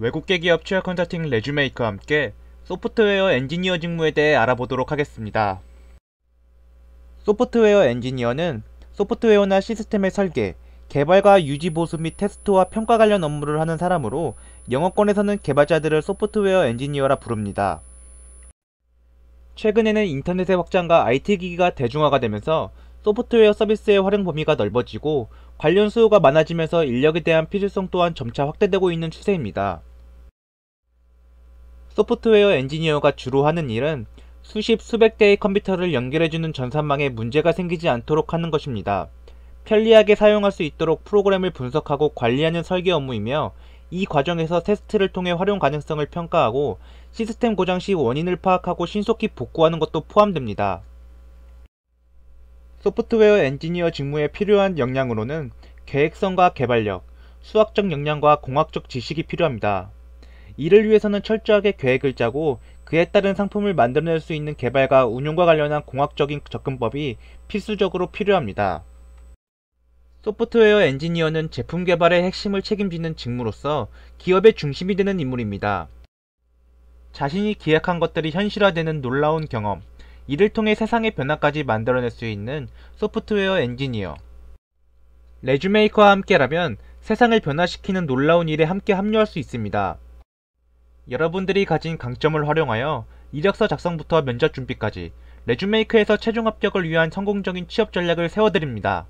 외국계 기업 취약 컨설팅 레주메이커와 함께 소프트웨어 엔지니어 직무에 대해 알아보도록 하겠습니다. 소프트웨어 엔지니어는 소프트웨어나 시스템의 설계, 개발과 유지 보수 및 테스트와 평가 관련 업무를 하는 사람으로 영어권에서는 개발자들을 소프트웨어 엔지니어라 부릅니다. 최근에는 인터넷의 확장과 IT 기기가 대중화가 되면서 소프트웨어 서비스의 활용 범위가 넓어지고 관련 수요가 많아지면서 인력에 대한 필요성 또한 점차 확대되고 있는 추세입니다. 소프트웨어 엔지니어가 주로 하는 일은 수십 수백 대의 컴퓨터를 연결해주는 전산망에 문제가 생기지 않도록 하는 것입니다. 편리하게 사용할 수 있도록 프로그램을 분석하고 관리하는 설계 업무이며 이 과정에서 테스트를 통해 활용 가능성을 평가하고 시스템 고장 시 원인을 파악하고 신속히 복구하는 것도 포함됩니다. 소프트웨어 엔지니어 직무에 필요한 역량으로는 계획성과 개발력, 수학적 역량과 공학적 지식이 필요합니다. 이를 위해서는 철저하게 계획을 짜고 그에 따른 상품을 만들어낼 수 있는 개발과 운용과 관련한 공학적인 접근법이 필수적으로 필요합니다. 소프트웨어 엔지니어는 제품 개발의 핵심을 책임지는 직무로서 기업의 중심이 되는 인물입니다. 자신이 기획한 것들이 현실화되는 놀라운 경험, 이를 통해 세상의 변화까지 만들어낼 수 있는 소프트웨어 엔지니어. 레주메이커와 함께라면 세상을 변화시키는 놀라운 일에 함께 합류할 수 있습니다. 여러분들이 가진 강점을 활용하여 이력서 작성부터 면접 준비까지 레주메이크에서 최종 합격을 위한 성공적인 취업 전략을 세워드립니다.